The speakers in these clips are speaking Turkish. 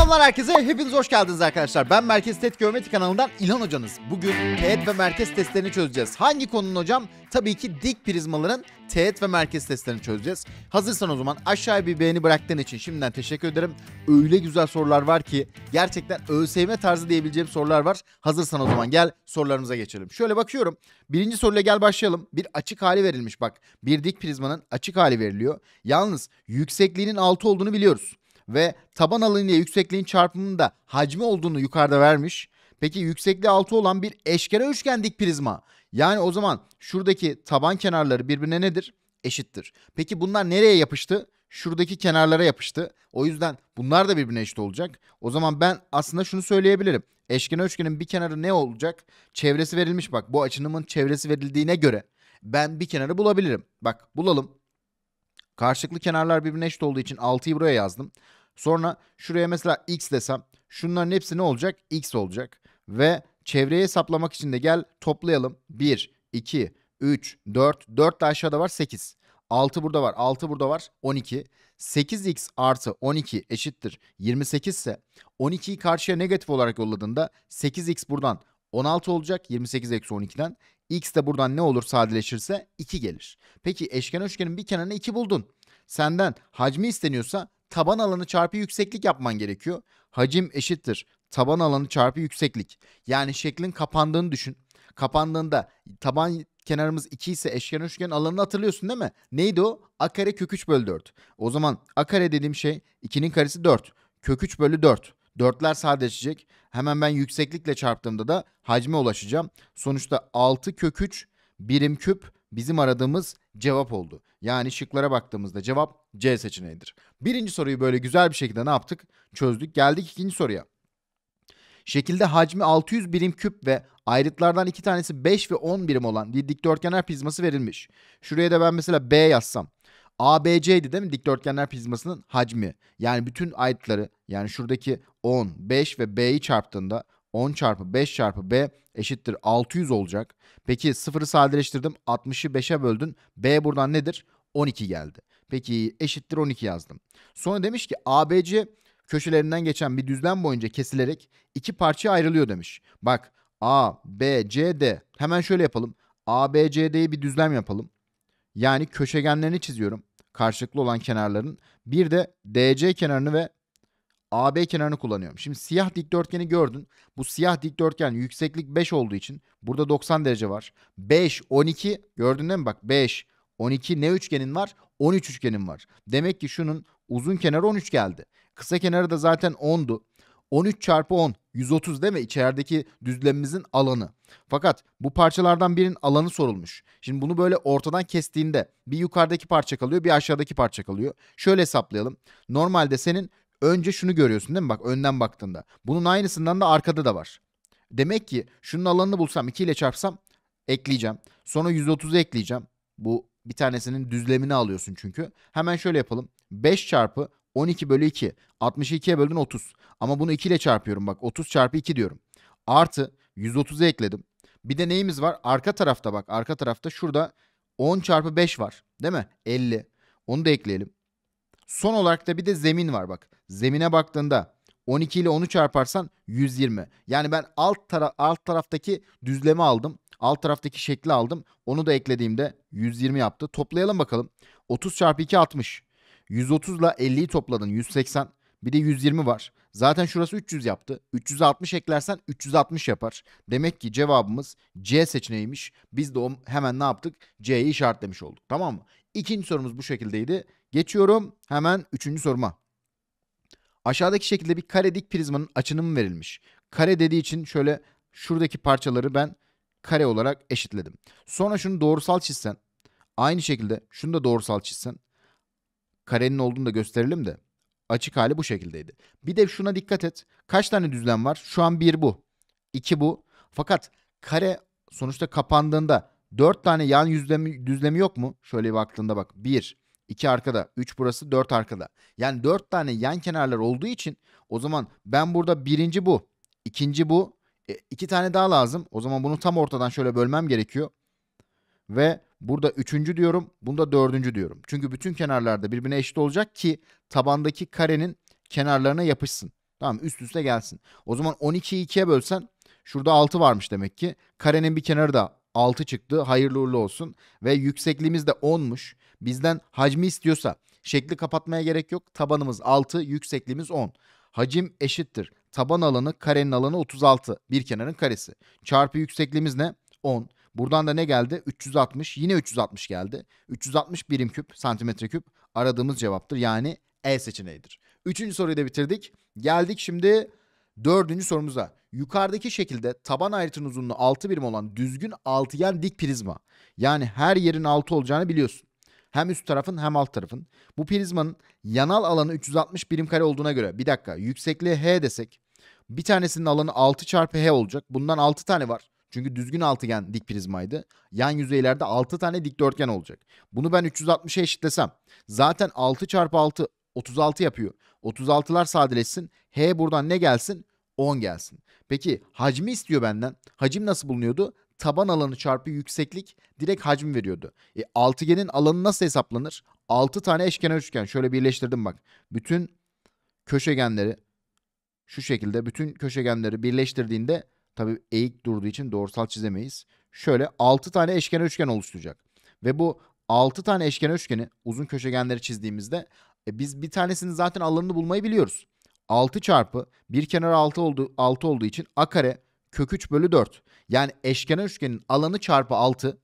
Selamlar herkese, hepiniz hoş geldiniz arkadaşlar. Ben Merkez Tet Geometri kanalından İlhan hocanız. Bugün teğet ve merkez testlerini çözeceğiz. Hangi konunun hocam? Tabii ki dik prizmaların teğet ve merkez testlerini çözeceğiz. Hazırsan o zaman aşağıya bir beğeni bıraktığın için şimdiden teşekkür ederim. Öyle güzel sorular var ki gerçekten ÖSYM tarzı diyebileceğim sorular var. Hazırsan o zaman gel sorularımıza geçelim. Şöyle bakıyorum. Birinci soruyla gel başlayalım. Bir açık hali verilmiş bak. Bir dik prizmanın açık hali veriliyor. Yalnız yüksekliğinin 6 olduğunu biliyoruz ve taban alanı ile yüksekliğin çarpımının da hacmi olduğunu yukarıda vermiş. Peki yüksekliği 6 olan bir eşkenar üçgen dik prizma. Yani o zaman şuradaki taban kenarları birbirine nedir? Eşittir. Peki bunlar nereye yapıştı? Şuradaki kenarlara yapıştı. O yüzden bunlar da birbirine eşit olacak. O zaman ben aslında şunu söyleyebilirim. Eşkenar üçgenin bir kenarı ne olacak? Çevresi verilmiş bak. Bu açınımın çevresi verildiğine göre ben bir kenarı bulabilirim. Bak bulalım. Karşılıklı kenarlar birbirine eşit olduğu için 6'yı buraya yazdım. Sonra şuraya mesela x desem şunların hepsi ne olacak? x olacak. Ve çevreye hesaplamak için de gel toplayalım. 1, 2, 3, 4, 4 de aşağıda var 8. 6 burada var, 6 burada var 12. 8x artı 12 eşittir 28 ise 12'yi karşıya negatif olarak yolladığında 8x buradan 16 olacak 28 eksi 12'den. X de buradan ne olur sadeleşirse 2 gelir. Peki eşken üçgenin bir kenarına 2 buldun. Senden hacmi isteniyorsa taban alanı çarpı yükseklik yapman gerekiyor. Hacim eşittir taban alanı çarpı yükseklik. Yani şeklin kapandığını düşün. Kapandığında taban kenarımız 2 ise eşkenar üçgen alanını hatırlıyorsun değil mi? Neydi o? A kare kök 3 bölü 4. O zaman a kare dediğim şey 2'nin karesi 4. Kök 3 bölü 4. Dörtler sadeleşecek. Hemen ben yükseklikle çarptığımda da hacme ulaşacağım. Sonuçta 6 kök 3 birim küp bizim aradığımız cevap oldu. Yani şıklara baktığımızda cevap C seçeneğidir. Birinci soruyu böyle güzel bir şekilde ne yaptık? Çözdük. Geldik ikinci soruya. Şekilde hacmi 600 birim küp ve ayrıtlardan iki tanesi 5 ve 10 birim olan bir dikdörtgenler prizması verilmiş. Şuraya da ben mesela B yazsam. ABC'ydi değil mi dikdörtgenler prizmasının hacmi? Yani bütün ayrıtları yani şuradaki 10, 5 ve B'yi çarptığında 10 çarpı 5 çarpı b eşittir 600 olacak. Peki sıfırı sadeleştirdim. 60'ı 5'e böldün. b buradan nedir? 12 geldi. Peki eşittir 12 yazdım. Sonra demiş ki ABC köşelerinden geçen bir düzlem boyunca kesilerek iki parçaya ayrılıyor demiş. Bak A, B, C, D. Hemen şöyle yapalım. A, B, C, D'yi bir düzlem yapalım. Yani köşegenlerini çiziyorum. Karşılıklı olan kenarların. Bir de DC kenarını ve AB kenarını kullanıyorum. Şimdi siyah dikdörtgeni gördün. Bu siyah dikdörtgen yükseklik 5 olduğu için burada 90 derece var. 5, 12 gördün değil mi bak 5, 12 ne üçgenin var? 13 üçgenin var. Demek ki şunun uzun kenarı 13 geldi. Kısa kenarı da zaten 10'du. 13 çarpı 10 130 değil mi? İçerideki düzlemimizin alanı. Fakat bu parçalardan birinin alanı sorulmuş. Şimdi bunu böyle ortadan kestiğinde bir yukarıdaki parça kalıyor bir aşağıdaki parça kalıyor. Şöyle hesaplayalım. Normalde senin önce şunu görüyorsun değil mi? Bak önden baktığında. Bunun aynısından da arkada da var. Demek ki şunun alanını bulsam 2 ile çarpsam ekleyeceğim. Sonra 130'u ekleyeceğim. Bu bir tanesinin düzlemini alıyorsun çünkü. Hemen şöyle yapalım. 5 çarpı 12 bölü 2. 62'ye böldün 30. Ama bunu 2 ile çarpıyorum bak. 30 çarpı 2 diyorum. Artı 130'u ekledim. Bir de neyimiz var? Arka tarafta bak. Arka tarafta şurada 10 çarpı 5 var. Değil mi? 50. Onu da ekleyelim. Son olarak da bir de zemin var bak. Zemine baktığında 12 ile 10'u çarparsan 120. Yani ben alt taraf alt taraftaki düzlemi aldım. Alt taraftaki şekli aldım. Onu da eklediğimde 120 yaptı. Toplayalım bakalım. 30 çarpı 2 60. 130 ile 50'yi topladın 180. Bir de 120 var. Zaten şurası 300 yaptı. 360 eklersen 360 yapar. Demek ki cevabımız C seçeneğiymiş. Biz de hemen ne yaptık? C'yi işaretlemiş olduk. Tamam mı? İkinci sorumuz bu şekildeydi. Geçiyorum hemen üçüncü soruma. Aşağıdaki şekilde bir kare dik prizmanın açınımı verilmiş. Kare dediği için şöyle şuradaki parçaları ben kare olarak eşitledim. Sonra şunu doğrusal çizsen. Aynı şekilde şunu da doğrusal çizsen. Karenin olduğunu da gösterelim de. Açık hali bu şekildeydi. Bir de şuna dikkat et. Kaç tane düzlem var? Şu an bir bu. iki bu. Fakat kare sonuçta kapandığında dört tane yan yüzlemi, düzlemi yok mu? Şöyle baktığında bak. bir. 2 arkada, 3 burası, 4 arkada. Yani 4 tane yan kenarlar olduğu için o zaman ben burada birinci bu, ikinci bu, e, iki tane daha lazım. O zaman bunu tam ortadan şöyle bölmem gerekiyor. Ve burada üçüncü diyorum, bunda dördüncü diyorum. Çünkü bütün kenarlarda birbirine eşit olacak ki tabandaki karenin kenarlarına yapışsın. Tamam üst üste gelsin. O zaman 12'yi 2'ye bölsen şurada 6 varmış demek ki. Karenin bir kenarı da 6 çıktı. Hayırlı uğurlu olsun. Ve yüksekliğimiz de 10'muş. Bizden hacmi istiyorsa şekli kapatmaya gerek yok. Tabanımız 6, yüksekliğimiz 10. Hacim eşittir. Taban alanı karenin alanı 36. Bir kenarın karesi. Çarpı yüksekliğimiz ne? 10. Buradan da ne geldi? 360. Yine 360 geldi. 360 birim küp, santimetre küp aradığımız cevaptır. Yani E seçeneğidir. Üçüncü soruyu da bitirdik. Geldik şimdi dördüncü sorumuza yukarıdaki şekilde taban ayrıtın uzunluğu 6 birim olan düzgün altıgen dik prizma. Yani her yerin 6 olacağını biliyorsun. Hem üst tarafın hem alt tarafın. Bu prizmanın yanal alanı 360 birim kare olduğuna göre bir dakika yüksekliği h desek bir tanesinin alanı 6 çarpı h olacak. Bundan 6 tane var. Çünkü düzgün altıgen dik prizmaydı. Yan yüzeylerde 6 tane dikdörtgen olacak. Bunu ben 360'a eşitlesem zaten 6 çarpı 6 36 yapıyor. 36'lar sadeleşsin. H buradan ne gelsin? 10 gelsin. Peki hacmi istiyor benden. Hacim nasıl bulunuyordu? Taban alanı çarpı yükseklik direkt hacim veriyordu. E, altıgenin alanı nasıl hesaplanır? 6 tane eşkenar üçgen. Şöyle birleştirdim bak. Bütün köşegenleri şu şekilde bütün köşegenleri birleştirdiğinde tabi eğik durduğu için doğrusal çizemeyiz. Şöyle 6 tane eşkenar üçgen oluşturacak. Ve bu 6 tane eşkenar üçgeni uzun köşegenleri çizdiğimizde e, biz bir tanesinin zaten alanını bulmayı biliyoruz. 6 çarpı bir kenar 6 oldu 6 olduğu için a kare kök 3 bölü 4. Yani eşkenar üçgenin alanı çarpı 6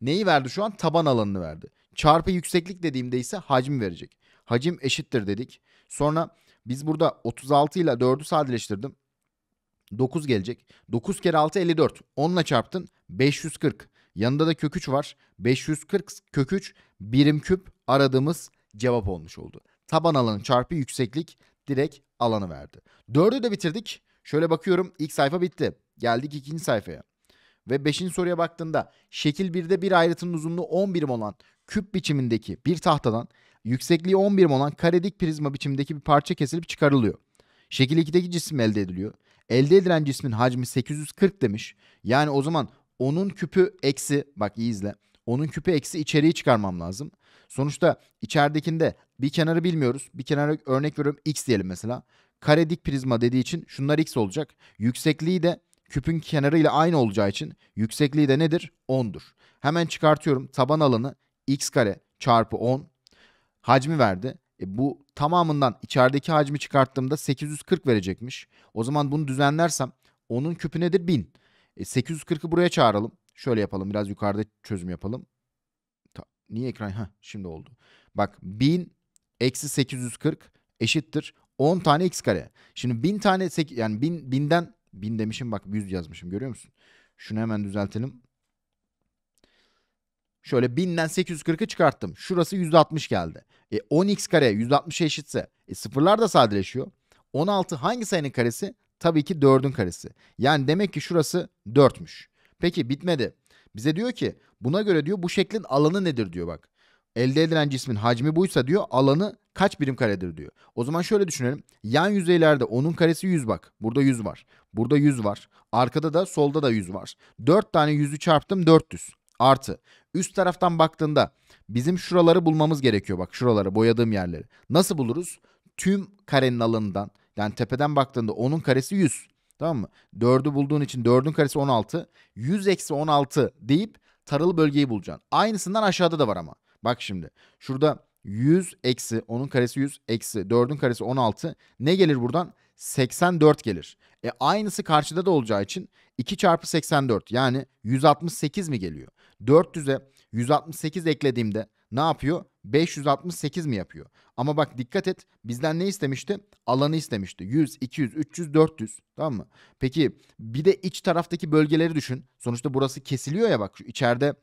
neyi verdi şu an? Taban alanını verdi. Çarpı yükseklik dediğimde ise hacim verecek. Hacim eşittir dedik. Sonra biz burada 36 ile 4'ü sadeleştirdim. 9 gelecek. 9 kere 6 54. 10 ile çarptın 540. Yanında da kök 3 var. 540 kök 3 birim küp aradığımız cevap olmuş oldu. Taban alanı çarpı yükseklik direkt alanı verdi. Dördü de bitirdik. Şöyle bakıyorum ilk sayfa bitti. Geldik ikinci sayfaya. Ve beşinci soruya baktığında şekil 1'de bir ayrıtının uzunluğu 10 birim olan küp biçimindeki bir tahtadan yüksekliği 10 birim olan karedik prizma biçimindeki bir parça kesilip çıkarılıyor. Şekil 2'deki cisim elde ediliyor. Elde edilen cismin hacmi 840 demiş. Yani o zaman onun küpü eksi bak iyi izle. Onun küpü eksi içeriği çıkarmam lazım. Sonuçta içeridekinde bir kenarı bilmiyoruz. Bir kenarı örnek veriyorum x diyelim mesela. Kare dik prizma dediği için şunlar x olacak. Yüksekliği de küpün kenarı ile aynı olacağı için yüksekliği de nedir? 10'dur. Hemen çıkartıyorum taban alanı x kare çarpı 10 hacmi verdi. E bu tamamından içerideki hacmi çıkarttığımda 840 verecekmiş. O zaman bunu düzenlersem onun küpü nedir? 1000. E 840'ı buraya çağıralım. Şöyle yapalım biraz yukarıda çözüm yapalım. Niye ekran? Ha şimdi oldu. Bak 1000 eksi 840 eşittir 10 tane x kare. Şimdi 1000 tane yani 1000 bin, 1000'den 1000 demişim bak 100 yazmışım görüyor musun? Şunu hemen düzeltelim. Şöyle 1000'den 840'ı çıkarttım. Şurası 160 geldi. E 10x kare %60'a eşitse e sıfırlar da sadeleşiyor. 16 hangi sayının karesi? Tabii ki 4'ün karesi. Yani demek ki şurası 4'müş. Peki bitmedi. Bize diyor ki buna göre diyor bu şeklin alanı nedir diyor bak. Elde edilen cismin hacmi buysa diyor alanı kaç birim karedir diyor. O zaman şöyle düşünelim. Yan yüzeylerde onun karesi 100 bak. Burada 100 var. Burada 100 var. Arkada da solda da 100 var. 4 tane 100'ü çarptım 400. Artı üst taraftan baktığında bizim şuraları bulmamız gerekiyor. Bak şuraları boyadığım yerleri. Nasıl buluruz? Tüm karenin alanından yani tepeden baktığında onun karesi 100. Tamam mı? 4'ü bulduğun için 4'ün karesi 16. 100 eksi 16 deyip taralı bölgeyi bulacaksın. Aynısından aşağıda da var ama. Bak şimdi. Şurada 100 eksi 10'un karesi 100 eksi 4'ün karesi 16. Ne gelir buradan? 84 gelir. E aynısı karşıda da olacağı için 2 çarpı 84 yani 168 mi geliyor? 400'e 168 eklediğimde ne yapıyor? 568 mi yapıyor? Ama bak dikkat et bizden ne istemişti? Alanı istemişti. 100, 200, 300, 400 tamam mı? Peki bir de iç taraftaki bölgeleri düşün. Sonuçta burası kesiliyor ya bak şu içeride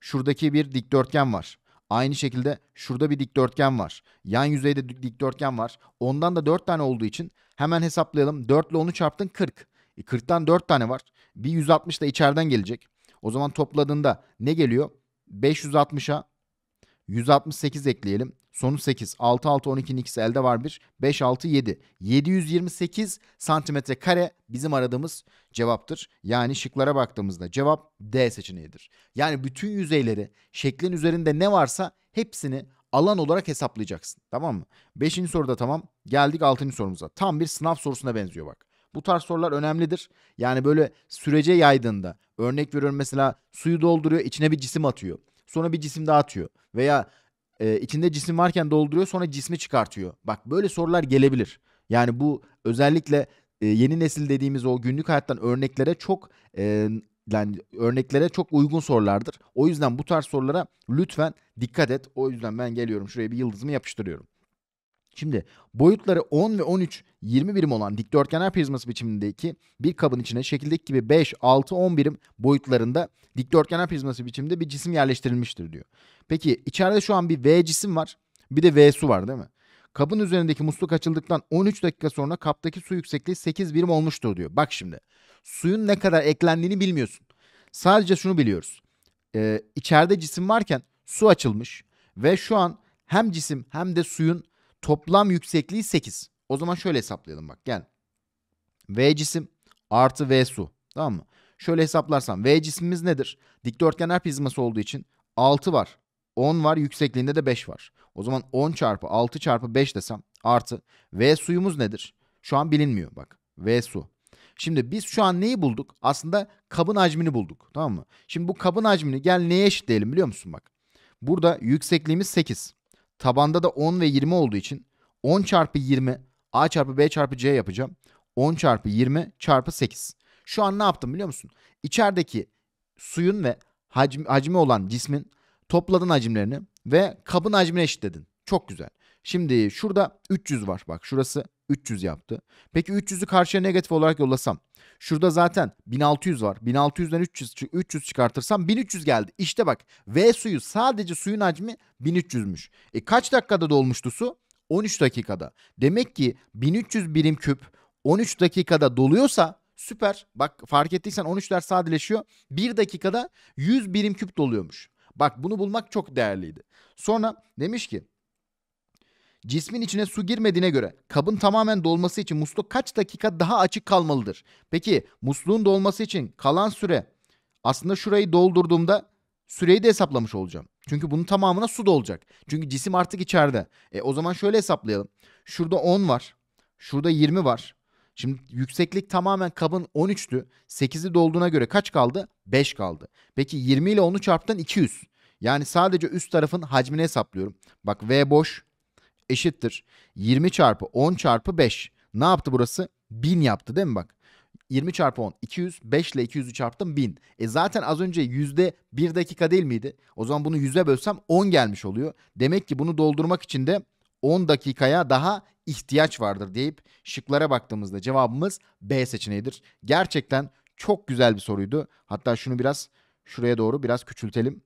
şuradaki bir dikdörtgen var. Aynı şekilde şurada bir dikdörtgen var. Yan yüzeyde dikdörtgen var. Ondan da 4 tane olduğu için hemen hesaplayalım. 4 ile onu çarptın 40. E 40'tan 4 tane var. Bir 160 da içeriden gelecek. O zaman topladığında ne geliyor? 560'a 168 ekleyelim. Sonu 8. 6 6 12'nin ikisi elde var bir. 5 6 7. 728 santimetre kare bizim aradığımız cevaptır. Yani şıklara baktığımızda cevap D seçeneğidir. Yani bütün yüzeyleri şeklin üzerinde ne varsa hepsini alan olarak hesaplayacaksın. Tamam mı? 5. soruda tamam. Geldik 6. sorumuza. Tam bir sınav sorusuna benziyor bak. Bu tarz sorular önemlidir. Yani böyle sürece yaydığında örnek veriyorum mesela suyu dolduruyor içine bir cisim atıyor sonra bir cisim daha atıyor. Veya e, içinde cisim varken dolduruyor sonra cismi çıkartıyor. Bak böyle sorular gelebilir. Yani bu özellikle e, yeni nesil dediğimiz o günlük hayattan örneklere çok e, yani örneklere çok uygun sorulardır. O yüzden bu tarz sorulara lütfen dikkat et. O yüzden ben geliyorum şuraya bir yıldızımı yapıştırıyorum. Şimdi boyutları 10 ve 13 20 birim olan dikdörtgenler prizması biçimindeki bir kabın içine şekildeki gibi 5, 6, 10 birim boyutlarında dikdörtgenler prizması biçiminde bir cisim yerleştirilmiştir diyor. Peki içeride şu an bir V cisim var bir de V su var değil mi? Kabın üzerindeki musluk açıldıktan 13 dakika sonra kaptaki su yüksekliği 8 birim olmuştur diyor. Bak şimdi suyun ne kadar eklendiğini bilmiyorsun. Sadece şunu biliyoruz. Ee, içeride cisim varken su açılmış ve şu an hem cisim hem de suyun Toplam yüksekliği 8. O zaman şöyle hesaplayalım bak gel. V cisim artı V su. Tamam mı? Şöyle hesaplarsam V cismimiz nedir? Dikdörtgenler prizması olduğu için 6 var. 10 var yüksekliğinde de 5 var. O zaman 10 çarpı 6 çarpı 5 desem artı V suyumuz nedir? Şu an bilinmiyor bak. V su. Şimdi biz şu an neyi bulduk? Aslında kabın hacmini bulduk. Tamam mı? Şimdi bu kabın hacmini gel neye eşitleyelim biliyor musun bak. Burada yüksekliğimiz 8. Tabanda da 10 ve 20 olduğu için 10 çarpı 20 A çarpı B çarpı C yapacağım. 10 çarpı 20 çarpı 8. Şu an ne yaptım biliyor musun? İçerideki suyun ve hacmi, hacmi olan cismin topladın hacimlerini ve kabın hacmini eşitledin. Çok güzel. Şimdi şurada 300 var. Bak şurası 300 yaptı. Peki 300'ü karşıya negatif olarak yollasam. Şurada zaten 1600 var. 1600'den 300, 300 çıkartırsam 1300 geldi. İşte bak V suyu sadece suyun hacmi 1300'müş. E kaç dakikada dolmuştu su? 13 dakikada. Demek ki 1300 birim küp 13 dakikada doluyorsa süper. Bak fark ettiysen 13'ler sadeleşiyor. 1 dakikada 100 birim küp doluyormuş. Bak bunu bulmak çok değerliydi. Sonra demiş ki Cismin içine su girmediğine göre kabın tamamen dolması için musluk kaç dakika daha açık kalmalıdır? Peki musluğun dolması için kalan süre aslında şurayı doldurduğumda süreyi de hesaplamış olacağım. Çünkü bunun tamamına su dolacak. Çünkü cisim artık içeride. E o zaman şöyle hesaplayalım. Şurada 10 var. Şurada 20 var. Şimdi yükseklik tamamen kabın 13'tü. 8'i dolduğuna göre kaç kaldı? 5 kaldı. Peki 20 ile 10'u çarptan 200. Yani sadece üst tarafın hacmini hesaplıyorum. Bak V boş, eşittir. 20 çarpı 10 çarpı 5. Ne yaptı burası? 1000 yaptı değil mi bak? 20 çarpı 10 200 5 ile 200'ü çarptım 1000. E zaten az önce yüzde 1 dakika değil miydi? O zaman bunu 100'e bölsem 10 gelmiş oluyor. Demek ki bunu doldurmak için de 10 dakikaya daha ihtiyaç vardır deyip şıklara baktığımızda cevabımız B seçeneğidir. Gerçekten çok güzel bir soruydu. Hatta şunu biraz şuraya doğru biraz küçültelim.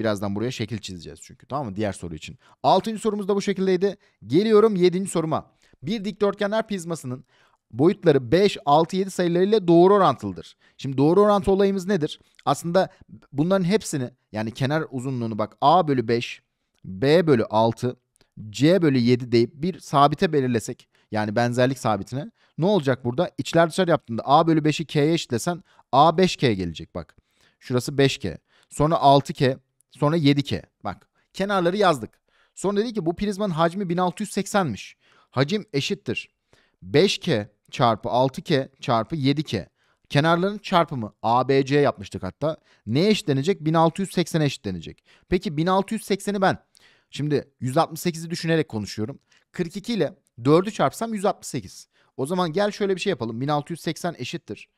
Birazdan buraya şekil çizeceğiz çünkü tamam mı? Diğer soru için. Altıncı sorumuz da bu şekildeydi. Geliyorum yedinci soruma. Bir dikdörtgenler prizmasının boyutları 5, 6, 7 sayılarıyla doğru orantılıdır. Şimdi doğru orantı olayımız nedir? Aslında bunların hepsini yani kenar uzunluğunu bak A bölü 5, B bölü 6, C bölü 7 deyip bir sabite belirlesek yani benzerlik sabitine ne olacak burada? İçler dışlar yaptığında A bölü 5'i K'ye eşitlesen A 5K gelecek bak. Şurası 5K. Sonra 6K. Sonra 7K. Bak kenarları yazdık. Sonra dedi ki bu prizmanın hacmi 1680'miş. Hacim eşittir. 5K çarpı 6K çarpı 7K. Kenarların çarpımı ABC yapmıştık hatta. Ne eşitlenecek? 1680'e eşitlenecek. Peki 1680'i ben şimdi 168'i düşünerek konuşuyorum. 42 ile 4'ü çarpsam 168. O zaman gel şöyle bir şey yapalım. 1680 eşittir.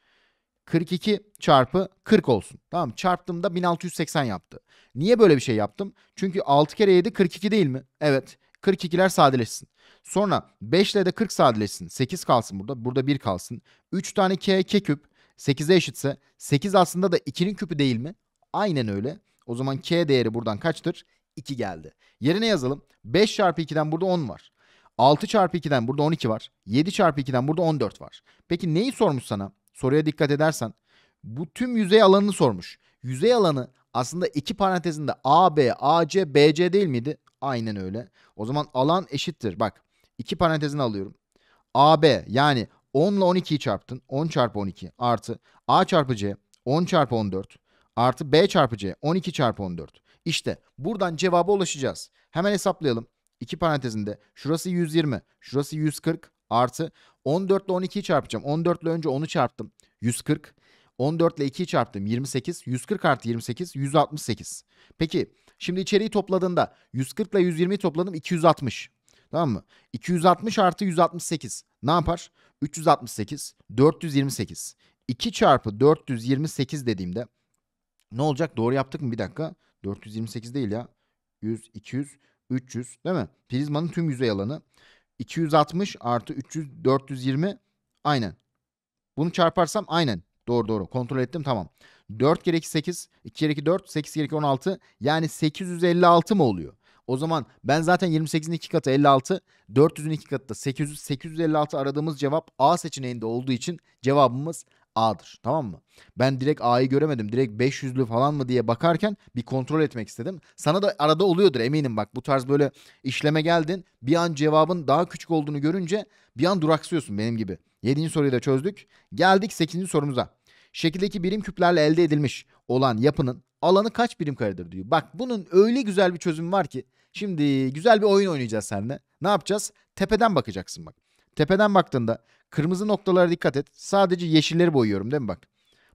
42 çarpı 40 olsun. Tamam çarptığımda 1680 yaptı. Niye böyle bir şey yaptım? Çünkü 6 kere 7 42 değil mi? Evet. 42'ler sadeleşsin. Sonra 5 ile de 40 sadeleşsin. 8 kalsın burada. Burada 1 kalsın. 3 tane k k küp 8'e eşitse 8 aslında da 2'nin küpü değil mi? Aynen öyle. O zaman k değeri buradan kaçtır? 2 geldi. Yerine yazalım. 5 çarpı 2'den burada 10 var. 6 çarpı 2'den burada 12 var. 7 çarpı 2'den burada 14 var. Peki neyi sormuş sana? soruya dikkat edersen bu tüm yüzey alanını sormuş. Yüzey alanı aslında iki parantezinde AB, AC, BC değil miydi? Aynen öyle. O zaman alan eşittir. Bak iki parantezini alıyorum. AB yani 10 ile 12'yi çarptın. 10 çarpı 12 artı A çarpı C 10 çarpı 14 artı B çarpı C 12 çarpı 14. İşte buradan cevaba ulaşacağız. Hemen hesaplayalım. İki parantezinde şurası 120, şurası 140, artı 14 ile 12'yi çarpacağım. 14 ile önce 10'u çarptım 140. 14 ile 2'yi çarptım 28. 140 artı 28 168. Peki şimdi içeriği topladığında 140 ile 120'yi topladım 260. Tamam mı? 260 artı 168 ne yapar? 368 428. 2 çarpı 428 dediğimde ne olacak? Doğru yaptık mı? Bir dakika. 428 değil ya. 100, 200, 300 değil mi? Prizmanın tüm yüzey alanı. 260 artı 300 420 aynen. Bunu çarparsam aynen. Doğru doğru. Kontrol ettim tamam. 4 kere 2 8. 2 kere 2 4. 8 kere 2 16. Yani 856 mı oluyor? O zaman ben zaten 28'in 2 katı 56. 400'ün 2 katı da 800. 856 aradığımız cevap A seçeneğinde olduğu için cevabımız A'dır tamam mı? Ben direkt A'yı göremedim. Direkt 500'lü falan mı diye bakarken bir kontrol etmek istedim. Sana da arada oluyordur eminim bak bu tarz böyle işleme geldin. Bir an cevabın daha küçük olduğunu görünce bir an duraksıyorsun benim gibi. 7. soruyu da çözdük. Geldik 8. sorumuza. Şekildeki birim küplerle elde edilmiş olan yapının alanı kaç birim karedir diyor. Bak bunun öyle güzel bir çözümü var ki. Şimdi güzel bir oyun oynayacağız seninle. Ne yapacağız? Tepeden bakacaksın bak. Tepeden baktığında kırmızı noktalara dikkat et. Sadece yeşilleri boyuyorum değil mi bak?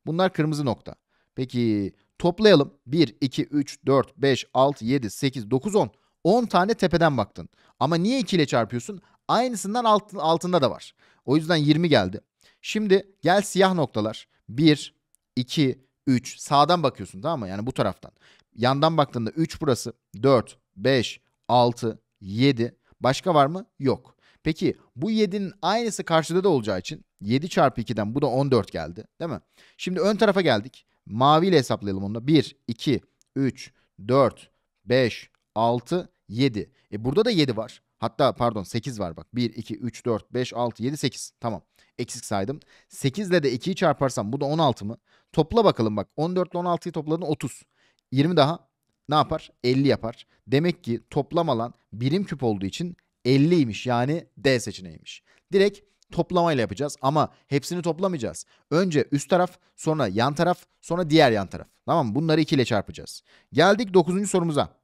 Bunlar kırmızı nokta. Peki toplayalım. 1, 2, 3, 4, 5, 6, 7, 8, 9, 10. 10 tane tepeden baktın. Ama niye 2 ile çarpıyorsun? Aynısından alt, altında da var. O yüzden 20 geldi. Şimdi gel siyah noktalar. 1, 2, 3. Sağdan bakıyorsun tamam mı? Yani bu taraftan. Yandan baktığında 3 burası. 4, 5, 6, 7. Başka var mı? Yok. Peki bu 7'nin aynısı karşıda da olacağı için 7 çarpı 2'den bu da 14 geldi değil mi? Şimdi ön tarafa geldik. Mavi ile hesaplayalım onu. 1, 2, 3, 4, 5, 6, 7. E burada da 7 var. Hatta pardon 8 var bak. 1, 2, 3, 4, 5, 6, 7, 8. Tamam. Eksik saydım. 8 ile de 2'yi çarparsam bu da 16 mı? Topla bakalım bak. 14 ile 16'yı topladın 30. 20 daha ne yapar? 50 yapar. Demek ki toplam alan birim küp olduğu için 50'ymiş yani D seçeneğiymiş. Direkt toplamayla yapacağız ama hepsini toplamayacağız. Önce üst taraf, sonra yan taraf, sonra diğer yan taraf. Tamam mı? Bunları 2 ile çarpacağız. Geldik 9. sorumuza.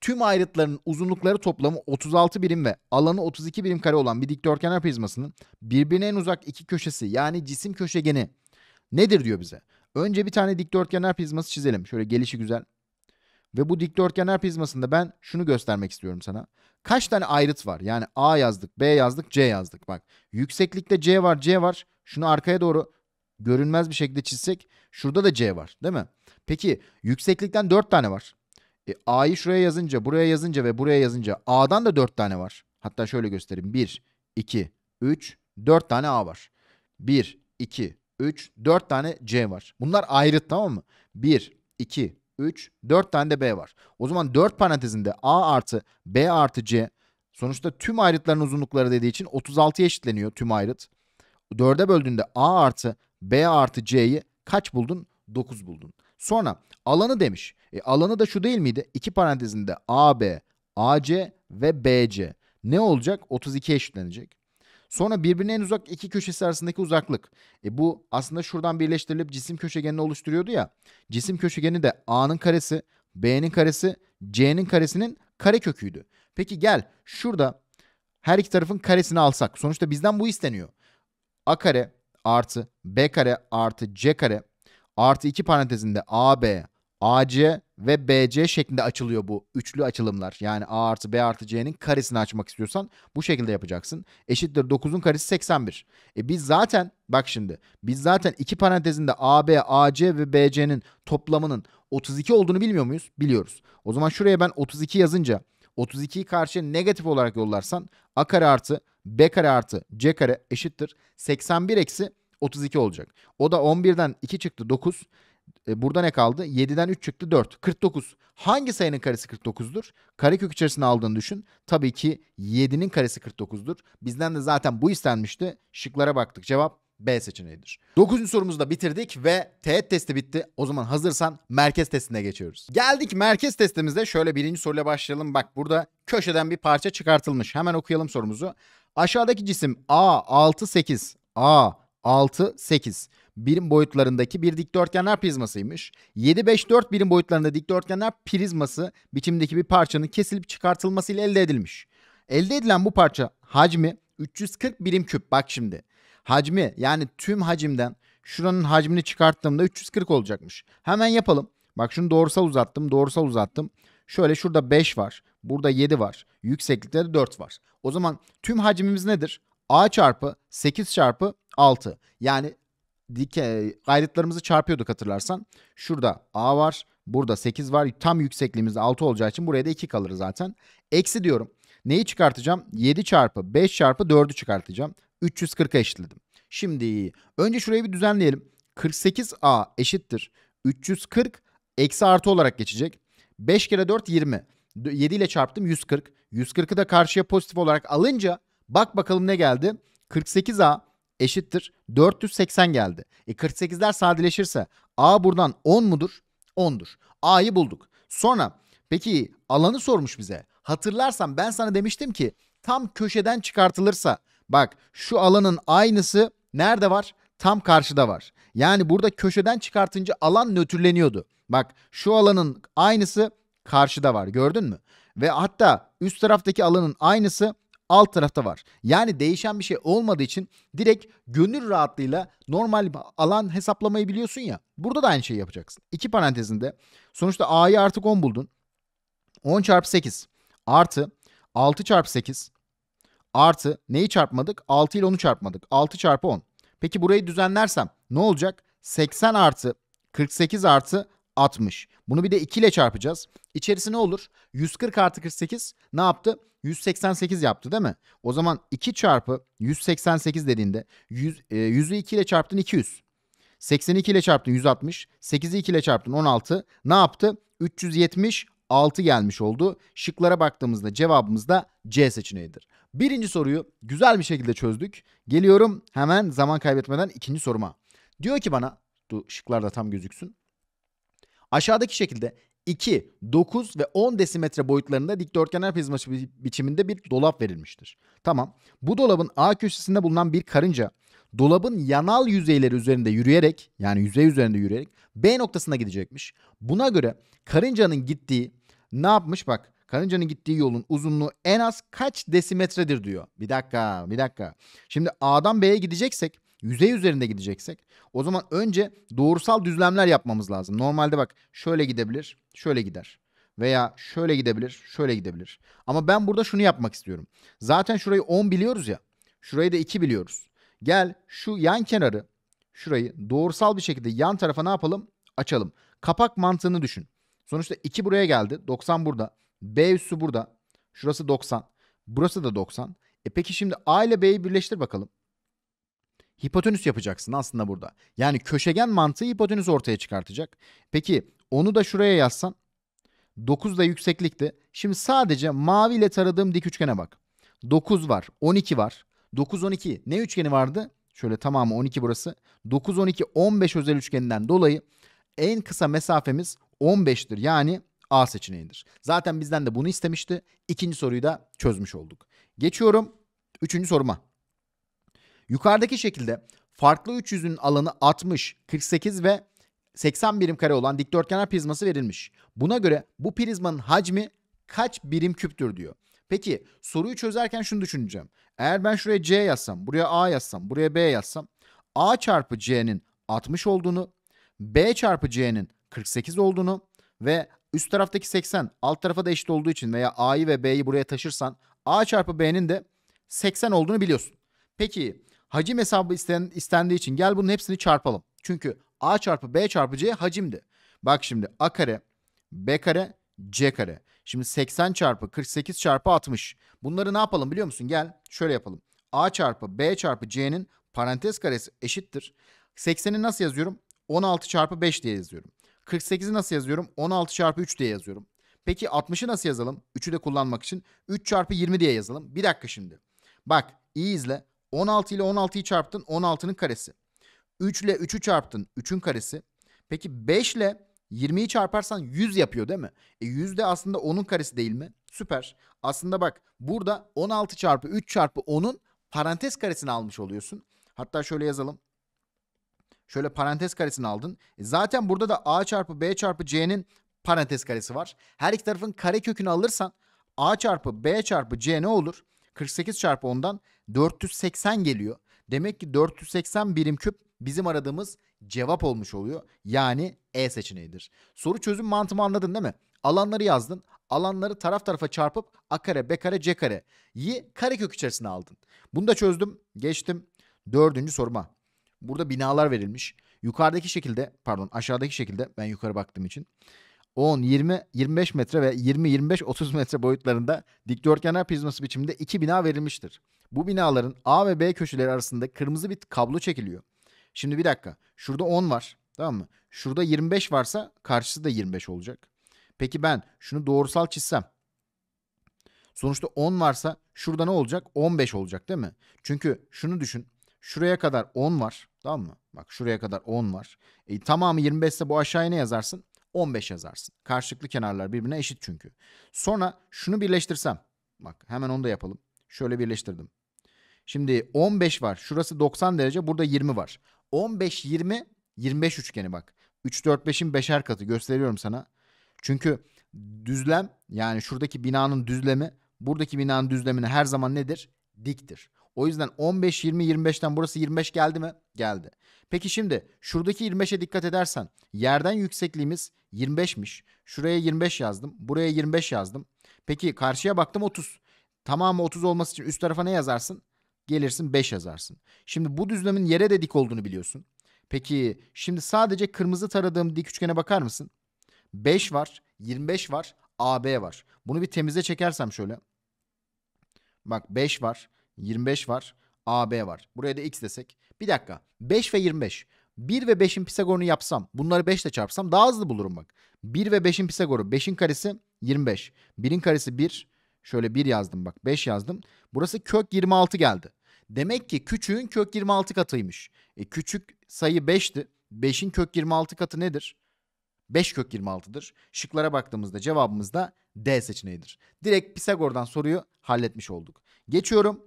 Tüm ayrıtların uzunlukları toplamı 36 birim ve alanı 32 birim kare olan bir dikdörtgener prizmasının birbirine en uzak iki köşesi yani cisim köşegeni nedir diyor bize. Önce bir tane dikdörtgener prizması çizelim. Şöyle gelişi güzel. Ve bu dikdörtgenler prizmasında ben şunu göstermek istiyorum sana. Kaç tane ayrıt var? Yani A yazdık, B yazdık, C yazdık. Bak yükseklikte C var, C var. Şunu arkaya doğru görünmez bir şekilde çizsek şurada da C var değil mi? Peki yükseklikten 4 tane var. E, A'yı şuraya yazınca, buraya yazınca ve buraya yazınca A'dan da 4 tane var. Hatta şöyle göstereyim. 1, 2, 3, 4 tane A var. 1, 2, 3, 4 tane C var. Bunlar ayrıt tamam mı? 1, 2, 3, 4 tane de B var. O zaman 4 parantezinde A artı B artı C sonuçta tüm ayrıtların uzunlukları dediği için 36'ya eşitleniyor tüm ayrıt. 4'e böldüğünde A artı B artı C'yi kaç buldun? 9 buldun. Sonra alanı demiş. E, alanı da şu değil miydi? 2 parantezinde AB, AC ve BC. Ne olacak? 32 eşitlenecek. Sonra birbirine en uzak iki köşesi arasındaki uzaklık. E bu aslında şuradan birleştirilip cisim köşegenini oluşturuyordu ya. Cisim köşegeni de A'nın karesi, B'nin karesi, C'nin karesinin kare köküydü. Peki gel şurada her iki tarafın karesini alsak. Sonuçta bizden bu isteniyor. A kare artı B kare artı C kare artı iki parantezinde AB, AC ve BC şeklinde açılıyor bu üçlü açılımlar. Yani A artı B artı C'nin karesini açmak istiyorsan bu şekilde yapacaksın. Eşittir 9'un karesi 81. E biz zaten bak şimdi biz zaten iki parantezinde AB, AC ve BC'nin toplamının 32 olduğunu bilmiyor muyuz? Biliyoruz. O zaman şuraya ben 32 yazınca 32'yi karşıya negatif olarak yollarsan A kare artı B kare artı C kare eşittir 81 eksi 32 olacak. O da 11'den 2 çıktı 9. E, burada ne kaldı? 7'den 3 çıktı 4. 49. Hangi sayının karesi 49'dur? Karekök içerisine aldığını düşün. Tabii ki 7'nin karesi 49'dur. Bizden de zaten bu istenmişti. Şıklara baktık. Cevap B seçeneğidir. 9. sorumuzu da bitirdik ve teğet testi bitti. O zaman hazırsan merkez testine geçiyoruz. Geldik merkez testimizde şöyle birinci soruyla başlayalım. Bak burada köşeden bir parça çıkartılmış. Hemen okuyalım sorumuzu. Aşağıdaki cisim A 6 8 A 6 8 birim boyutlarındaki bir dikdörtgenler prizmasıymış. 7, 5, 4 birim boyutlarında dikdörtgenler prizması biçimdeki bir parçanın kesilip çıkartılmasıyla elde edilmiş. Elde edilen bu parça hacmi 340 birim küp. Bak şimdi. Hacmi yani tüm hacimden şuranın hacmini çıkarttığımda 340 olacakmış. Hemen yapalım. Bak şunu doğrusal uzattım, doğrusal uzattım. Şöyle şurada 5 var, burada 7 var, yükseklikte de 4 var. O zaman tüm hacmimiz nedir? A çarpı 8 çarpı 6. Yani dike ayrıtlarımızı çarpıyorduk hatırlarsan. Şurada A var. Burada 8 var. Tam yüksekliğimiz 6 olacağı için buraya da 2 kalır zaten. Eksi diyorum. Neyi çıkartacağım? 7 çarpı 5 çarpı 4'ü çıkartacağım. 340'a eşitledim. Şimdi önce şurayı bir düzenleyelim. 48A eşittir. 340 eksi artı olarak geçecek. 5 kere 4 20. 7 ile çarptım 140. 140'ı da karşıya pozitif olarak alınca bak bakalım ne geldi. 48A eşittir 480 geldi. E 48'ler sadeleşirse A buradan 10 mudur? 10'dur. A'yı bulduk. Sonra peki alanı sormuş bize. Hatırlarsan ben sana demiştim ki tam köşeden çıkartılırsa bak şu alanın aynısı nerede var? Tam karşıda var. Yani burada köşeden çıkartınca alan nötrleniyordu. Bak şu alanın aynısı karşıda var gördün mü? Ve hatta üst taraftaki alanın aynısı alt tarafta var. Yani değişen bir şey olmadığı için direkt gönül rahatlığıyla normal alan hesaplamayı biliyorsun ya. Burada da aynı şeyi yapacaksın. İki parantezinde sonuçta a'yı artık 10 buldun. 10 çarpı 8 artı 6 çarpı 8 artı neyi çarpmadık? 6 ile 10'u çarpmadık. 6 çarpı 10. Peki burayı düzenlersem ne olacak? 80 artı 48 artı 60. Bunu bir de 2 ile çarpacağız. İçerisi ne olur? 140 artı 48 ne yaptı? 188 yaptı değil mi? O zaman 2 çarpı 188 dediğinde 100, e, 100'ü 2 ile çarptın 200. 82 ile çarptın 160. 8'i 2 ile çarptın 16. Ne yaptı? 376 gelmiş oldu. Şıklara baktığımızda cevabımız da C seçeneğidir. Birinci soruyu güzel bir şekilde çözdük. Geliyorum hemen zaman kaybetmeden ikinci soruma. Diyor ki bana, şıklar da tam gözüksün. Aşağıdaki şekilde 2, 9 ve 10 desimetre boyutlarında dikdörtgenler prizması bi biçiminde bir dolap verilmiştir. Tamam. Bu dolabın A köşesinde bulunan bir karınca dolabın yanal yüzeyleri üzerinde yürüyerek yani yüzey üzerinde yürüyerek B noktasına gidecekmiş. Buna göre karıncanın gittiği ne yapmış bak karıncanın gittiği yolun uzunluğu en az kaç desimetredir diyor. Bir dakika bir dakika. Şimdi A'dan B'ye gideceksek yüzey üzerinde gideceksek o zaman önce doğrusal düzlemler yapmamız lazım. Normalde bak şöyle gidebilir, şöyle gider. Veya şöyle gidebilir, şöyle gidebilir. Ama ben burada şunu yapmak istiyorum. Zaten şurayı 10 biliyoruz ya. Şurayı da 2 biliyoruz. Gel şu yan kenarı, şurayı doğrusal bir şekilde yan tarafa ne yapalım? Açalım. Kapak mantığını düşün. Sonuçta 2 buraya geldi. 90 burada. B üssü burada. Şurası 90. Burası da 90. E peki şimdi A ile B'yi birleştir bakalım hipotenüs yapacaksın aslında burada. Yani köşegen mantığı hipotenüs ortaya çıkartacak. Peki onu da şuraya yazsan 9 da yükseklikti. Şimdi sadece mavi ile taradığım dik üçgene bak. 9 var, 12 var. 9 12 ne üçgeni vardı? Şöyle tamamı 12 burası. 9 12 15 özel üçgeninden dolayı en kısa mesafemiz 15'tir. Yani A seçeneğidir. Zaten bizden de bunu istemişti. İkinci soruyu da çözmüş olduk. Geçiyorum üçüncü soruma. Yukarıdaki şekilde farklı üç yüzünün alanı 60, 48 ve 80 birim kare olan dikdörtgenler prizması verilmiş. Buna göre bu prizmanın hacmi kaç birim küptür diyor. Peki soruyu çözerken şunu düşüneceğim. Eğer ben şuraya C yazsam, buraya A yazsam, buraya B yazsam A çarpı C'nin 60 olduğunu, B çarpı C'nin 48 olduğunu ve üst taraftaki 80 alt tarafa da eşit olduğu için veya A'yı ve B'yi buraya taşırsan A çarpı B'nin de 80 olduğunu biliyorsun. Peki Hacim hesabı isten, istendiği için gel bunun hepsini çarpalım. Çünkü A çarpı B çarpı C hacimdi. Bak şimdi A kare, B kare, C kare. Şimdi 80 çarpı 48 çarpı 60. Bunları ne yapalım biliyor musun? Gel şöyle yapalım. A çarpı B çarpı C'nin parantez karesi eşittir. 80'i nasıl yazıyorum? 16 çarpı 5 diye yazıyorum. 48'i nasıl yazıyorum? 16 çarpı 3 diye yazıyorum. Peki 60'ı nasıl yazalım? 3'ü de kullanmak için. 3 çarpı 20 diye yazalım. Bir dakika şimdi. Bak iyi izle. 16 ile 16'yı çarptın 16'nın karesi. 3 ile 3'ü çarptın 3'ün karesi. Peki 5 ile 20'yi çarparsan 100 yapıyor değil mi? E 100 de aslında 10'un karesi değil mi? Süper. Aslında bak burada 16 çarpı 3 çarpı 10'un parantez karesini almış oluyorsun. Hatta şöyle yazalım. Şöyle parantez karesini aldın. E zaten burada da a çarpı b çarpı c'nin parantez karesi var. Her iki tarafın kare kökünü alırsan a çarpı b çarpı c ne olur? 48 çarpı 10'dan 480 geliyor. Demek ki 480 birim küp bizim aradığımız cevap olmuş oluyor. Yani E seçeneğidir. Soru çözüm mantığımı anladın değil mi? Alanları yazdın. Alanları taraf tarafa çarpıp a kare, b kare, c kare yi kök içerisine aldın. Bunu da çözdüm. Geçtim dördüncü soruma. Burada binalar verilmiş. Yukarıdaki şekilde pardon aşağıdaki şekilde ben yukarı baktığım için 10, 20, 25 metre ve 20, 25, 30 metre boyutlarında dikdörtgenler prizması biçiminde iki bina verilmiştir. Bu binaların A ve B köşeleri arasında kırmızı bir kablo çekiliyor. Şimdi bir dakika. Şurada 10 var. Tamam mı? Şurada 25 varsa karşısı da 25 olacak. Peki ben şunu doğrusal çizsem. Sonuçta 10 varsa şurada ne olacak? 15 olacak değil mi? Çünkü şunu düşün. Şuraya kadar 10 var. Tamam mı? Bak şuraya kadar 10 var. E, tamamı 25 ise bu aşağıya ne yazarsın? 15 yazarsın. Karşılıklı kenarlar birbirine eşit çünkü. Sonra şunu birleştirsem. Bak hemen onu da yapalım. Şöyle birleştirdim. Şimdi 15 var. Şurası 90 derece. Burada 20 var. 15, 20, 25 üçgeni bak. 3, 4, 5'in beşer katı gösteriyorum sana. Çünkü düzlem yani şuradaki binanın düzlemi buradaki binanın düzlemine her zaman nedir? Diktir. O yüzden 15, 20, 25'ten burası 25 geldi mi? Geldi. Peki şimdi şuradaki 25'e dikkat edersen yerden yüksekliğimiz 25'miş. Şuraya 25 yazdım. Buraya 25 yazdım. Peki karşıya baktım 30. Tamamı 30 olması için üst tarafa ne yazarsın? Gelirsin 5 yazarsın. Şimdi bu düzlemin yere de dik olduğunu biliyorsun. Peki şimdi sadece kırmızı taradığım dik üçgene bakar mısın? 5 var, 25 var, AB var. Bunu bir temize çekersem şöyle. Bak 5 var, 25 var. AB var. Buraya da x desek. Bir dakika. 5 ve 25. 1 ve 5'in Pisagor'unu yapsam, bunları 5 ile çarpsam daha hızlı bulurum bak. 1 ve 5'in Pisagor'u. 5'in karesi 25. 1'in karesi 1. Şöyle 1 yazdım bak. 5 yazdım. Burası kök 26 geldi. Demek ki küçüğün kök 26 katıymış. E küçük sayı 5'ti. 5'in kök 26 katı nedir? 5 kök 26'dır. Şıklara baktığımızda cevabımız da D seçeneğidir. Direkt Pisagor'dan soruyu halletmiş olduk. Geçiyorum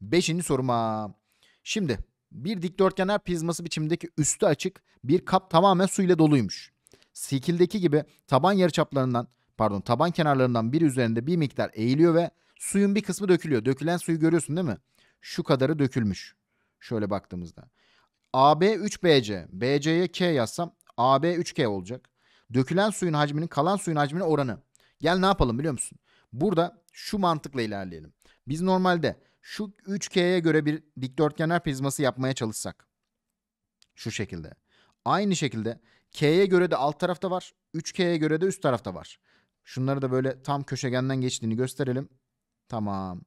Beşinci soruma. Şimdi bir dikdörtgenler prizması biçimindeki üstü açık bir kap tamamen su ile doluymuş. Sikildeki gibi taban yarıçaplarından pardon taban kenarlarından biri üzerinde bir miktar eğiliyor ve suyun bir kısmı dökülüyor. Dökülen suyu görüyorsun değil mi? Şu kadarı dökülmüş. Şöyle baktığımızda. AB 3BC. BC'ye K yazsam AB 3K olacak. Dökülen suyun hacminin kalan suyun hacminin oranı. Gel ne yapalım biliyor musun? Burada şu mantıkla ilerleyelim. Biz normalde şu 3K'ye göre bir dikdörtgenler prizması yapmaya çalışsak. Şu şekilde. Aynı şekilde K'ye göre de alt tarafta var. 3K'ye göre de üst tarafta var. Şunları da böyle tam köşegenden geçtiğini gösterelim. Tamam.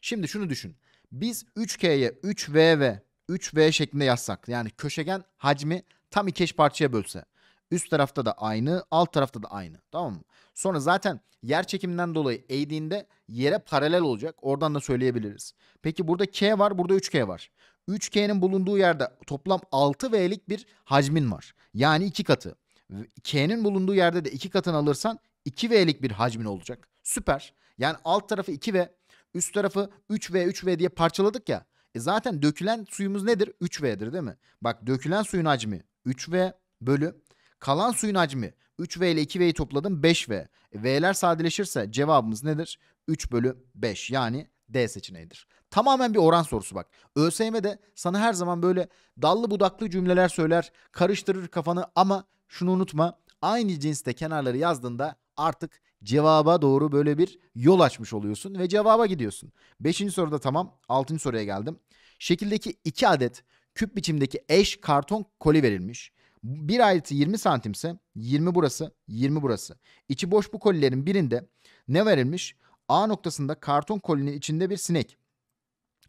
Şimdi şunu düşün. Biz 3K'ye 3V ve 3V şeklinde yazsak yani köşegen hacmi tam iki eş parçaya bölse Üst tarafta da aynı, alt tarafta da aynı. Tamam mı? Sonra zaten yer çekiminden dolayı eğdiğinde yere paralel olacak. Oradan da söyleyebiliriz. Peki burada K var, burada 3K var. 3K'nin bulunduğu yerde toplam 6V'lik bir hacmin var. Yani 2 katı. K'nin bulunduğu yerde de 2 katını alırsan 2V'lik bir hacmin olacak. Süper. Yani alt tarafı 2V, üst tarafı 3V, 3V diye parçaladık ya. E zaten dökülen suyumuz nedir? 3V'dir değil mi? Bak dökülen suyun hacmi 3V bölü Kalan suyun hacmi 3V ile 2V'yi topladım 5V. E, V'ler sadeleşirse cevabımız nedir? 3 bölü 5 yani D seçeneğidir. Tamamen bir oran sorusu bak. ÖSYM'de sana her zaman böyle dallı budaklı cümleler söyler, karıştırır kafanı ama şunu unutma. Aynı cinste kenarları yazdığında artık cevaba doğru böyle bir yol açmış oluyorsun ve cevaba gidiyorsun. Beşinci soruda tamam. Altıncı soruya geldim. Şekildeki iki adet küp biçimdeki eş karton koli verilmiş. 1 artı 20 santimse 20 burası 20 burası. İçi boş bu kolilerin birinde ne verilmiş? A noktasında karton kolinin içinde bir sinek.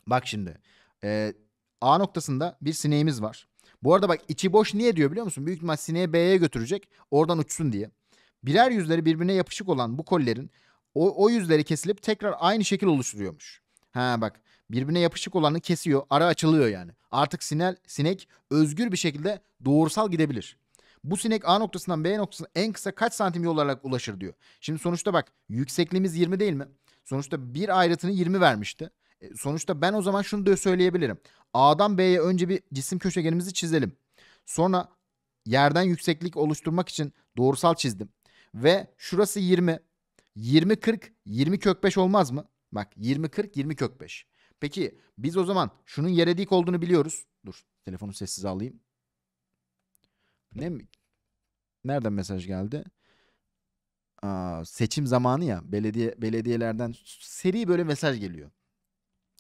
Bak şimdi e, A noktasında bir sineğimiz var. Bu arada bak içi boş niye diyor biliyor musun? Büyük ihtimal sineği B'ye götürecek oradan uçsun diye. Birer yüzleri birbirine yapışık olan bu kolilerin o, o yüzleri kesilip tekrar aynı şekil oluşturuyormuş. Ha bak birbirine yapışık olanı kesiyor, ara açılıyor yani. Artık sinel, sinek özgür bir şekilde doğrusal gidebilir. Bu sinek A noktasından B noktasına en kısa kaç santim yol ulaşır diyor. Şimdi sonuçta bak yüksekliğimiz 20 değil mi? Sonuçta bir ayrıtını 20 vermişti. E, sonuçta ben o zaman şunu da söyleyebilirim. A'dan B'ye önce bir cisim köşegenimizi çizelim. Sonra yerden yükseklik oluşturmak için doğrusal çizdim. Ve şurası 20. 20 40 20 kök 5 olmaz mı? Bak 20 40 20 kök 5. Peki biz o zaman şunun yere dik olduğunu biliyoruz. Dur telefonu sessize alayım. Ne Nereden mesaj geldi? Aa, seçim zamanı ya belediye belediyelerden seri böyle mesaj geliyor.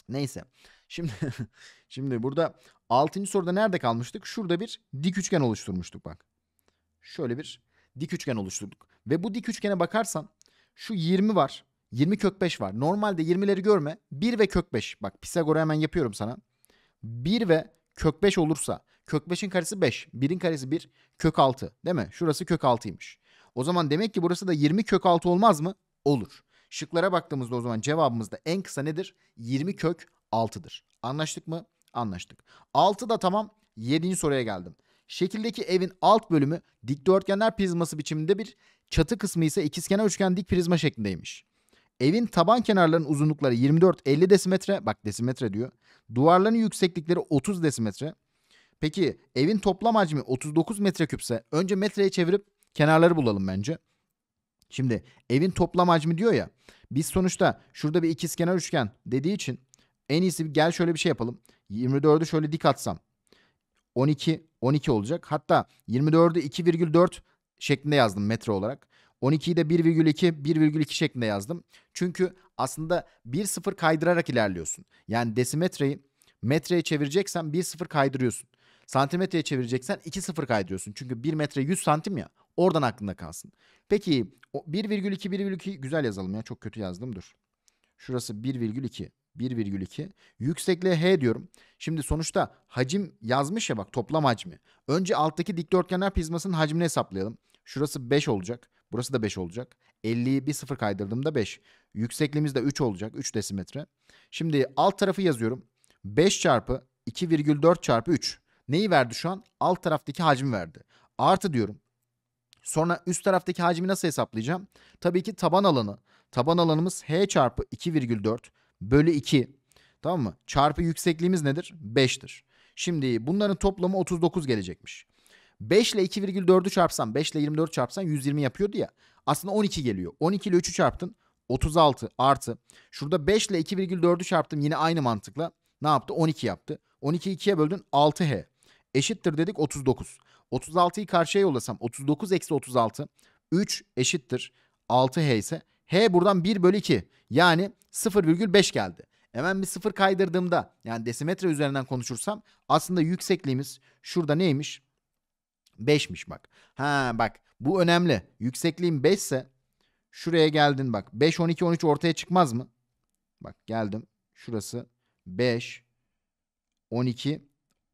Neyse. Şimdi şimdi burada 6. soruda nerede kalmıştık? Şurada bir dik üçgen oluşturmuştuk bak. Şöyle bir dik üçgen oluşturduk. Ve bu dik üçgene bakarsan şu 20 var. 20 kök 5 var. Normalde 20'leri görme. 1 ve kök 5. Bak Pisagor'u hemen yapıyorum sana. 1 ve kök 5 olursa kök 5'in karesi 5. 1'in karesi 1. Kök 6 değil mi? Şurası kök 6'ymış. O zaman demek ki burası da 20 kök 6 olmaz mı? Olur. Şıklara baktığımızda o zaman cevabımızda en kısa nedir? 20 kök 6'dır. Anlaştık mı? Anlaştık. 6 da tamam. 7. soruya geldim. Şekildeki evin alt bölümü dikdörtgenler prizması biçiminde bir çatı kısmı ise ikizkenar üçgen dik prizma şeklindeymiş. Evin taban kenarlarının uzunlukları 24-50 desimetre. Bak desimetre diyor. Duvarların yükseklikleri 30 desimetre. Peki evin toplam hacmi 39 metreküpse önce metreye çevirip kenarları bulalım bence. Şimdi evin toplam hacmi diyor ya. Biz sonuçta şurada bir ikizkenar üçgen dediği için en iyisi gel şöyle bir şey yapalım. 24'ü şöyle dik atsam 12 12 olacak. Hatta 24'ü 2,4 şeklinde yazdım metre olarak. 12'yi de 1,2 1,2 şeklinde yazdım. Çünkü aslında 1,0 kaydırarak ilerliyorsun. Yani desimetreyi metreye çevireceksen 1,0 kaydırıyorsun. Santimetreye çevireceksen 2,0 kaydırıyorsun. Çünkü 1 metre 100 santim ya. Oradan aklında kalsın. Peki 1,2 1,2 güzel yazalım ya. Çok kötü yazdım dur. Şurası 1,2. 1,2. Yüksekliğe h diyorum. Şimdi sonuçta hacim yazmış ya bak toplam hacmi. Önce alttaki dikdörtgenler prizmasının hacmini hesaplayalım. Şurası 5 olacak. Burası da 5 olacak. 50'yi bir sıfır kaydırdığımda 5. Yüksekliğimiz de 3 olacak. 3 desimetre. Şimdi alt tarafı yazıyorum. 5 çarpı 2,4 çarpı 3. Neyi verdi şu an? Alt taraftaki hacmi verdi. Artı diyorum. Sonra üst taraftaki hacmi nasıl hesaplayacağım? Tabii ki taban alanı. Taban alanımız h çarpı 2,4 bölü 2. Tamam mı? Çarpı yüksekliğimiz nedir? 5'tir. Şimdi bunların toplamı 39 gelecekmiş. 5 ile 2,4'ü çarpsan 5 ile 24 çarpsan 120 yapıyordu ya. Aslında 12 geliyor. 12 ile 3'ü çarptın 36 artı. Şurada 5 ile 2,4'ü çarptım yine aynı mantıkla. Ne yaptı? 12 yaptı. 12'yi 2'ye böldün 6H. Eşittir dedik 39. 36'yı karşıya yollasam 39 eksi 36 3 eşittir 6H ise H buradan 1 bölü 2 yani 0,5 geldi. Hemen bir 0 kaydırdığımda yani desimetre üzerinden konuşursam aslında yüksekliğimiz şurada neymiş? 5'miş bak. Ha bak bu önemli. Yüksekliğin 5 ise şuraya geldin bak. 5, 12, 13 ortaya çıkmaz mı? Bak geldim. Şurası 5, 12,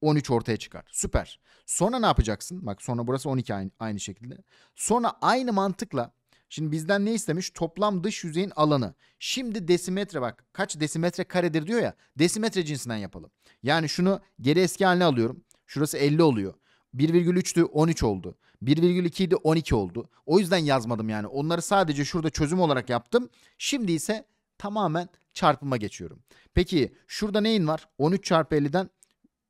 13 ortaya çıkar. Süper. Sonra ne yapacaksın? Bak sonra burası 12 aynı, aynı şekilde. Sonra aynı mantıkla Şimdi bizden ne istemiş? Toplam dış yüzeyin alanı. Şimdi desimetre bak. Kaç desimetre karedir diyor ya. Desimetre cinsinden yapalım. Yani şunu geri eski haline alıyorum. Şurası 50 oluyor. 1,3'tü 13 oldu. 1,2 12 oldu. O yüzden yazmadım yani. Onları sadece şurada çözüm olarak yaptım. Şimdi ise tamamen çarpıma geçiyorum. Peki şurada neyin var? 13 çarpı 50'den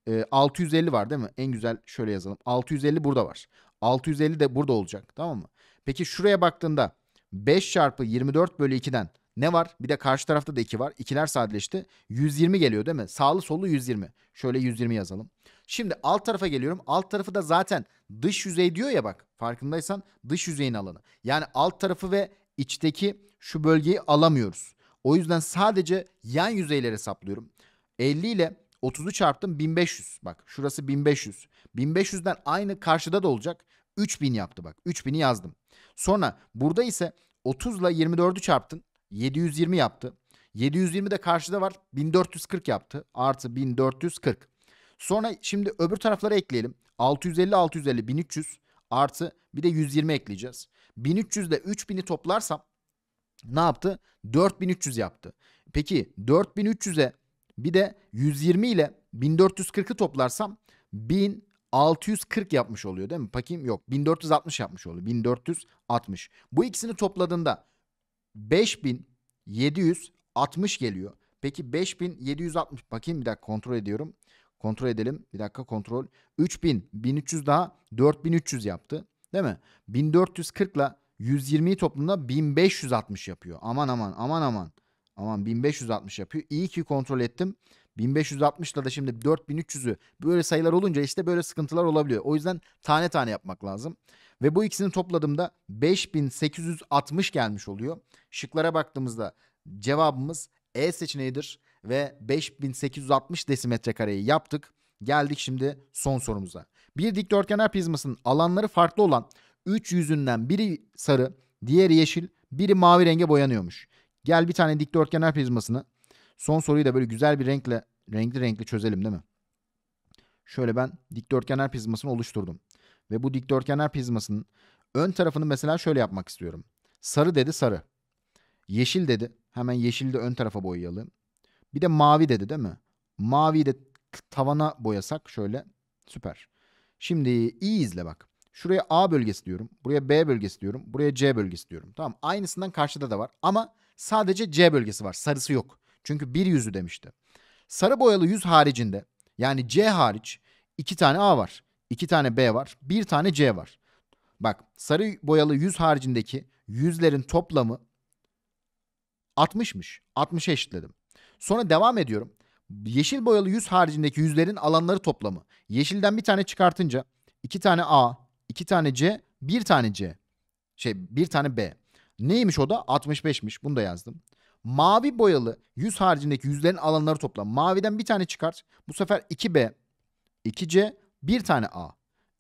e, 650 var değil mi? En güzel şöyle yazalım. 650 burada var. 650 de burada olacak tamam mı? Peki şuraya baktığında 5 çarpı 24 bölü 2'den ne var? Bir de karşı tarafta da 2 var. 2'ler sadeleşti. 120 geliyor değil mi? Sağlı sollu 120. Şöyle 120 yazalım. Şimdi alt tarafa geliyorum. Alt tarafı da zaten dış yüzey diyor ya bak. Farkındaysan dış yüzeyin alanı. Yani alt tarafı ve içteki şu bölgeyi alamıyoruz. O yüzden sadece yan yüzeyleri hesaplıyorum. 50 ile 30'u çarptım 1500. Bak şurası 1500. 1500'den aynı karşıda da olacak. 3000 yaptı bak. 3000'i yazdım. Sonra burada ise 30 ile 24'ü çarptın. 720 yaptı. 720 de karşıda var. 1440 yaptı. Artı 1440. Sonra şimdi öbür taraflara ekleyelim. 650 650 1300 artı bir de 120 ekleyeceğiz. 1300 ile 3000'i toplarsam ne yaptı? 4300 yaptı. Peki 4300'e bir de 120 ile 1440'ı toplarsam 1640 yapmış oluyor değil mi? Bakayım yok 1460 yapmış oluyor. 1460. Bu ikisini topladığında 5760 geliyor. Peki 5760 bakayım bir dakika kontrol ediyorum. Kontrol edelim. Bir dakika kontrol. 3000, 1300 daha 4300 yaptı. Değil mi? 1440 ile 120'yi toplumda 1560 yapıyor. Aman aman aman aman. Aman 1560 yapıyor. İyi ki kontrol ettim. 1560 ile de şimdi 4300'ü böyle sayılar olunca işte böyle sıkıntılar olabiliyor. O yüzden tane tane yapmak lazım. Ve bu ikisini topladığımda 5860 gelmiş oluyor. Şıklara baktığımızda cevabımız E seçeneğidir ve 5860 desimetre kareyi yaptık. Geldik şimdi son sorumuza. Bir dikdörtgener prizmasının alanları farklı olan 3 yüzünden biri sarı, diğeri yeşil, biri mavi renge boyanıyormuş. Gel bir tane dikdörtgener prizmasını son soruyu da böyle güzel bir renkle renkli renkli çözelim değil mi? Şöyle ben dikdörtgener prizmasını oluşturdum. Ve bu dikdörtgener prizmasının ön tarafını mesela şöyle yapmak istiyorum. Sarı dedi sarı. Yeşil dedi. Hemen yeşili de ön tarafa boyayalım. Bir de mavi dedi değil mi? Mavi de tavana boyasak şöyle. Süper. Şimdi iyi izle bak. Şuraya A bölgesi diyorum. Buraya B bölgesi diyorum. Buraya C bölgesi diyorum. Tamam. Aynısından karşıda da var. Ama sadece C bölgesi var. Sarısı yok. Çünkü bir yüzü demişti. Sarı boyalı yüz haricinde yani C hariç iki tane A var. iki tane B var. Bir tane C var. Bak sarı boyalı yüz haricindeki yüzlerin toplamı 60'mış. 60'a eşitledim. Sonra devam ediyorum. Yeşil boyalı yüz haricindeki yüzlerin alanları toplamı. Yeşilden bir tane çıkartınca iki tane A, iki tane C, bir tane C. Şey bir tane B. Neymiş o da? 65'miş. Bunu da yazdım. Mavi boyalı yüz haricindeki yüzlerin alanları toplamı. Maviden bir tane çıkart. Bu sefer 2B, 2C, bir tane A.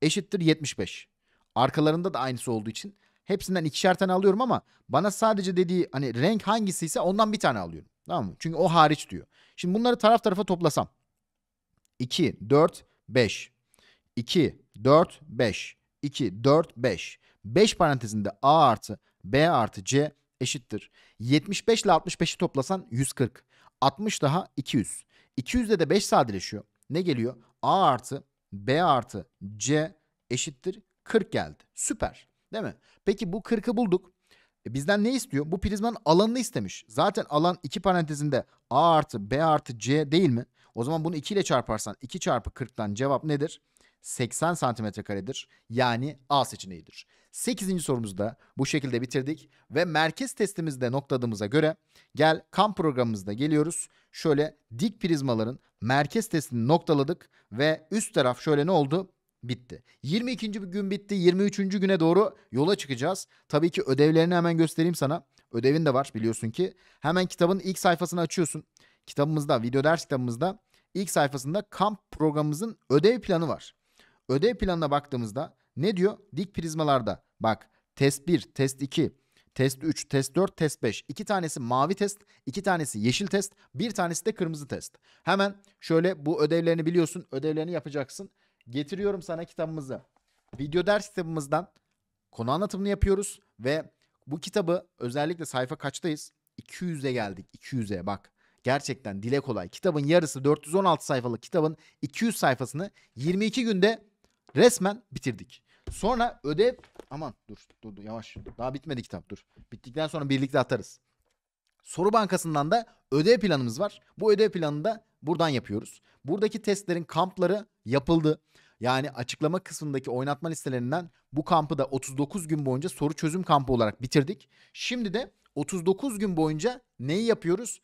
Eşittir 75. Arkalarında da aynısı olduğu için hepsinden ikişer tane alıyorum ama bana sadece dediği hani renk hangisiyse ondan bir tane alıyorum. Tamam mı? Çünkü o hariç diyor. Şimdi bunları taraf tarafa toplasam. 2, 4, 5. 2, 4, 5. 2, 4, 5. 5 parantezinde A artı B artı C eşittir. 75 ile 65'i toplasan 140. 60 daha 200. 200'de de 5 sadeleşiyor. Ne geliyor? A artı B artı C eşittir 40 geldi. Süper. Değil mi? Peki bu 40'ı bulduk. E bizden ne istiyor? Bu prizmanın alanını istemiş. Zaten alan iki parantezinde A artı B artı C değil mi? O zaman bunu 2 ile çarparsan 2 çarpı 40'tan cevap nedir? 80 santimetre karedir. Yani A seçeneğidir. 8. sorumuzu da bu şekilde bitirdik. Ve merkez testimizde noktaladığımıza göre gel kan programımızda geliyoruz. Şöyle dik prizmaların merkez testini noktaladık ve üst taraf şöyle ne oldu? bitti. 22. gün bitti. 23. güne doğru yola çıkacağız. Tabii ki ödevlerini hemen göstereyim sana. Ödevin de var biliyorsun ki. Hemen kitabın ilk sayfasını açıyorsun. Kitabımızda, video ders kitabımızda ilk sayfasında kamp programımızın ödev planı var. Ödev planına baktığımızda ne diyor? Dik prizmalarda bak test 1, test 2, test 3, test 4, test 5. İki tanesi mavi test, iki tanesi yeşil test, bir tanesi de kırmızı test. Hemen şöyle bu ödevlerini biliyorsun, ödevlerini yapacaksın getiriyorum sana kitabımızı. Video ders kitabımızdan konu anlatımını yapıyoruz ve bu kitabı özellikle sayfa kaçtayız? 200'e geldik. 200'e bak. Gerçekten dile kolay. Kitabın yarısı 416 sayfalık kitabın 200 sayfasını 22 günde resmen bitirdik. Sonra ödev aman dur dur, dur yavaş. Daha bitmedi kitap dur. Bittikten sonra birlikte atarız. Soru bankasından da ödev planımız var. Bu ödev planını da buradan yapıyoruz. Buradaki testlerin kampları yapıldı. Yani açıklama kısmındaki oynatma listelerinden bu kampı da 39 gün boyunca soru çözüm kampı olarak bitirdik. Şimdi de 39 gün boyunca neyi yapıyoruz?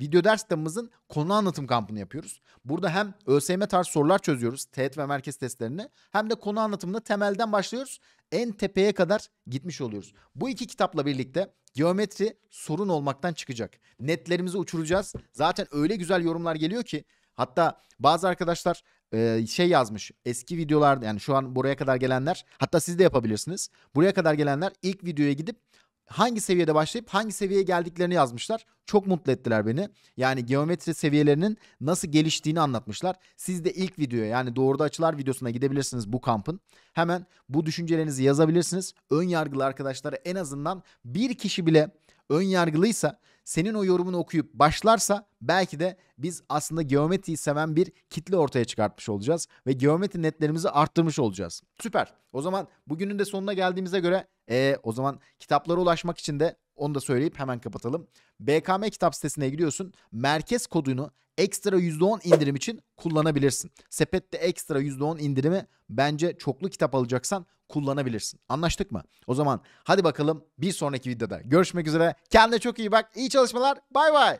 Video ders kitabımızın konu anlatım kampını yapıyoruz. Burada hem ÖSYM tarz sorular çözüyoruz, TET ve merkez testlerini hem de konu anlatımını temelden başlıyoruz. En tepeye kadar gitmiş oluyoruz. Bu iki kitapla birlikte geometri sorun olmaktan çıkacak. Netlerimizi uçuracağız. Zaten öyle güzel yorumlar geliyor ki Hatta bazı arkadaşlar şey yazmış eski videolarda yani şu an buraya kadar gelenler hatta siz de yapabilirsiniz. Buraya kadar gelenler ilk videoya gidip hangi seviyede başlayıp hangi seviyeye geldiklerini yazmışlar. Çok mutlu ettiler beni. Yani geometri seviyelerinin nasıl geliştiğini anlatmışlar. Siz de ilk videoya yani doğruda açılar videosuna gidebilirsiniz bu kampın. Hemen bu düşüncelerinizi yazabilirsiniz. Ön yargılı arkadaşlara en azından bir kişi bile ön yargılıysa senin o yorumunu okuyup başlarsa belki de biz aslında geometriyi seven bir kitle ortaya çıkartmış olacağız ve geometri netlerimizi arttırmış olacağız. Süper. O zaman bugünün de sonuna geldiğimize göre e, o zaman kitaplara ulaşmak için de onu da söyleyip hemen kapatalım. BKM kitap sitesine giriyorsun. Merkez kodunu ekstra %10 indirim için kullanabilirsin. Sepette ekstra %10 indirimi bence çoklu kitap alacaksan kullanabilirsin. Anlaştık mı? O zaman hadi bakalım bir sonraki videoda görüşmek üzere. Kendine çok iyi bak. İyi çalışmalar. Bay bay.